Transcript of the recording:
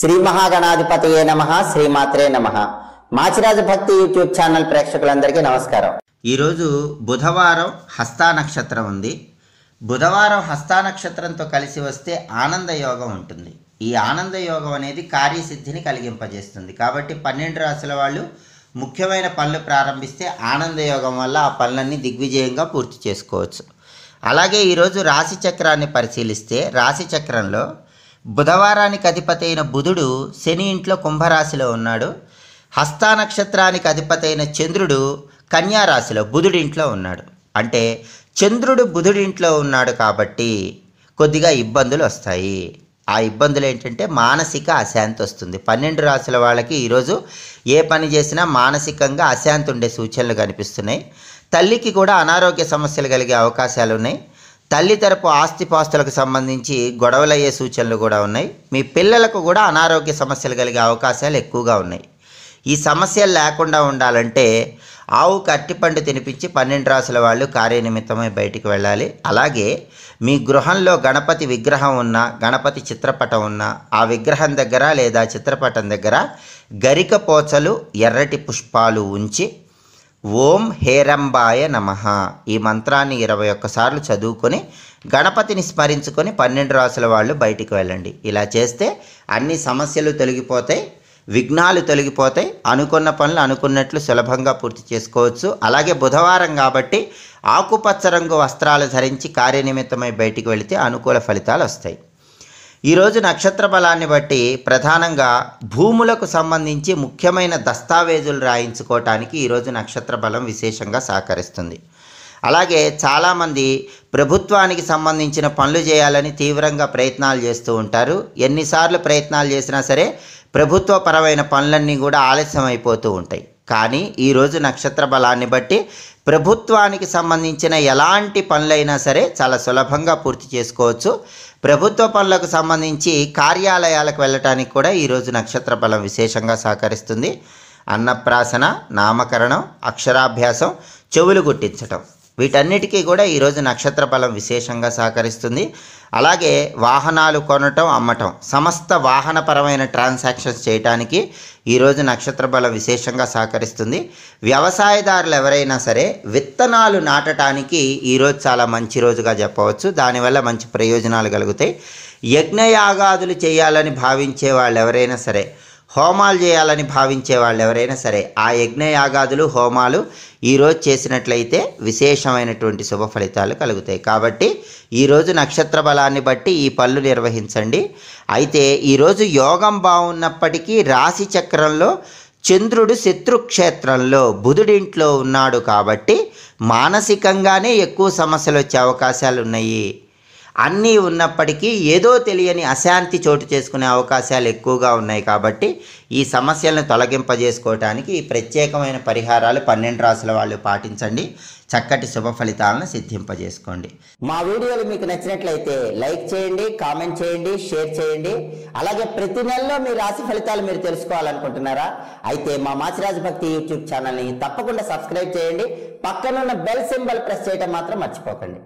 శ్రీ మహాగణాధిపతయే నమ శ్రీమాత్రే నమ మాచిరాజు భక్తి యూట్యూబ్ ఛానల్ ప్రేక్షకులందరికీ నమస్కారం ఈరోజు బుధవారం హస్తా నక్షత్రం ఉంది బుధవారం హస్తా నక్షత్రంతో కలిసి వస్తే ఆనంద యోగం ఉంటుంది ఈ ఆనంద యోగం అనేది కార్యసిద్ధిని కలిగింపజేస్తుంది కాబట్టి పన్నెండు రాసుల వాళ్ళు ముఖ్యమైన పనులు ప్రారంభిస్తే ఆనంద యోగం వల్ల ఆ పనులన్నీ దిగ్విజయంగా పూర్తి చేసుకోవచ్చు అలాగే ఈరోజు రాశి చక్రాన్ని పరిశీలిస్తే రాశి చక్రంలో బుధవారానికి అధిపతి అయిన బుధుడు శని ఇంట్లో కుంభరాశిలో ఉన్నాడు హస్తా నక్షత్రానికి అధిపతి అయిన చంద్రుడు కన్యారాశిలో బుధుడి ఇంట్లో ఉన్నాడు అంటే చంద్రుడు బుధుడి ఇంట్లో ఉన్నాడు కాబట్టి కొద్దిగా ఇబ్బందులు వస్తాయి ఆ ఇబ్బందులు ఏంటంటే మానసిక అశాంతి వస్తుంది పన్నెండు రాసుల వాళ్ళకి ఈరోజు ఏ పని చేసినా మానసికంగా అశాంతి ఉండే సూచనలు కనిపిస్తున్నాయి తల్లికి కూడా అనారోగ్య సమస్యలు కలిగే అవకాశాలు ఉన్నాయి తల్లి తరపు ఆస్తిపాస్తులకు సంబంధించి గొడవలయ్యే సూచనలు కూడా ఉన్నాయి మీ పిల్లలకు కూడా అనారోగ్య సమస్యలు కలిగే అవకాశాలు ఎక్కువగా ఉన్నాయి ఈ సమస్యలు లేకుండా ఉండాలంటే ఆవు అరటిపండు తినిపించి పన్నెండు రాసుల వాళ్ళు కార్యనిమిత్తమై బయటికి వెళ్ళాలి అలాగే మీ గృహంలో గణపతి విగ్రహం ఉన్న గణపతి చిత్రపటం ఉన్న ఆ విగ్రహం దగ్గర లేదా చిత్రపటం దగ్గర గరిక పోచలు ఎర్రటి పుష్పాలు ఉంచి ఓం హేరంబాయ నమ ఈ మంత్రాన్ని ఇరవై ఒక్కసార్లు చదువుకొని గణపతిని స్మరించుకొని పన్నెండు రాసుల వాళ్ళు బయటికి వెళ్ళండి ఇలా చేస్తే అన్ని సమస్యలు తొలగిపోతాయి విఘ్నాలు తొలగిపోతాయి అనుకున్న పనులు అనుకున్నట్లు సులభంగా పూర్తి చేసుకోవచ్చు అలాగే బుధవారం కాబట్టి ఆకుపచ్చ రంగు వస్త్రాలు ధరించి కార్యనిమిత్తమై బయటికి వెళితే అనుకూల ఫలితాలు వస్తాయి ఈరోజు నక్షత్ర బలాన్ని బట్టి ప్రధానంగా భూములకు సంబంధించి ముఖ్యమైన దస్తావేజులు రాయించుకోవటానికి ఈరోజు నక్షత్ర బలం విశేషంగా సహకరిస్తుంది అలాగే చాలామంది ప్రభుత్వానికి సంబంధించిన పనులు చేయాలని తీవ్రంగా ప్రయత్నాలు చేస్తూ ఉంటారు ఎన్నిసార్లు ప్రయత్నాలు చేసినా సరే ప్రభుత్వపరమైన పనులన్నీ కూడా ఆలస్యం అయిపోతూ ఉంటాయి కానీ ఈరోజు నక్షత్ర బలాన్ని బట్టి ప్రభుత్వానికి సంబంధించిన ఎలాంటి పనులైనా సరే చాలా సులభంగా పూర్తి చేసుకోవచ్చు ప్రభుత్వ పనులకు సంబంధించి కార్యాలయాలకు వెళ్ళటానికి కూడా ఈరోజు నక్షత్ర బలం విశేషంగా సహకరిస్తుంది అన్నప్రాసన నామకరణం అక్షరాభ్యాసం చెవులు గుట్టించటం వీటన్నిటికీ కూడా ఈరోజు నక్షత్ర ఫలం విశేషంగా సహకరిస్తుంది అలాగే వాహనాలు కొనటం అమ్మటం సమస్త వాహనపరమైన ట్రాన్సాక్షన్స్ చేయడానికి ఈరోజు నక్షత్ర బలం విశేషంగా సహకరిస్తుంది వ్యవసాయదారులు ఎవరైనా సరే విత్తనాలు నాటడానికి ఈరోజు చాలా మంచి రోజుగా చెప్పవచ్చు దానివల్ల మంచి ప్రయోజనాలు కలుగుతాయి యజ్ఞయాగాదులు చేయాలని భావించే వాళ్ళు ఎవరైనా సరే హోమాలు చేయాలని భావించే వాళ్ళు ఎవరైనా సరే ఆ యజ్ఞయాగాదులు హోమాలు ఈరోజు చేసినట్లయితే విశేషమైనటువంటి శుభ ఫలితాలు కలుగుతాయి కాబట్టి ఈరోజు నక్షత్ర బలాన్ని బట్టి ఈ పళ్ళు నిర్వహించండి అయితే ఈరోజు యోగం బాగున్నప్పటికీ రాశి చక్రంలో చంద్రుడు శత్రుక్షేత్రంలో బుధుడింట్లో ఉన్నాడు కాబట్టి మానసికంగానే ఎక్కువ సమస్యలు వచ్చే అవకాశాలు ఉన్నాయి అన్నీ ఉన్నప్పటికీ ఏదో తెలియని అశాంతి చోటు చేసుకునే అవకాశాలు ఎక్కువగా ఉన్నాయి కాబట్టి ఈ సమస్యలను తొలగింపజేసుకోవటానికి ఈ ప్రత్యేకమైన పరిహారాలు పన్నెండు రాసుల వాళ్ళు పాటించండి చక్కటి శుభ ఫలితాలను సిద్ధింపజేసుకోండి మా వీడియోలు మీకు నచ్చినట్లయితే లైక్ చేయండి కామెంట్ చేయండి షేర్ చేయండి అలాగే ప్రతి నెలలో మీ రాశి ఫలితాలు మీరు తెలుసుకోవాలనుకుంటున్నారా అయితే మా మాచిరాజు భక్తి యూట్యూబ్ ఛానల్ని తప్పకుండా సబ్స్క్రైబ్ చేయండి పక్కనున్న బెల్ సింబల్ ప్రెస్ చేయటం మాత్రం మర్చిపోకండి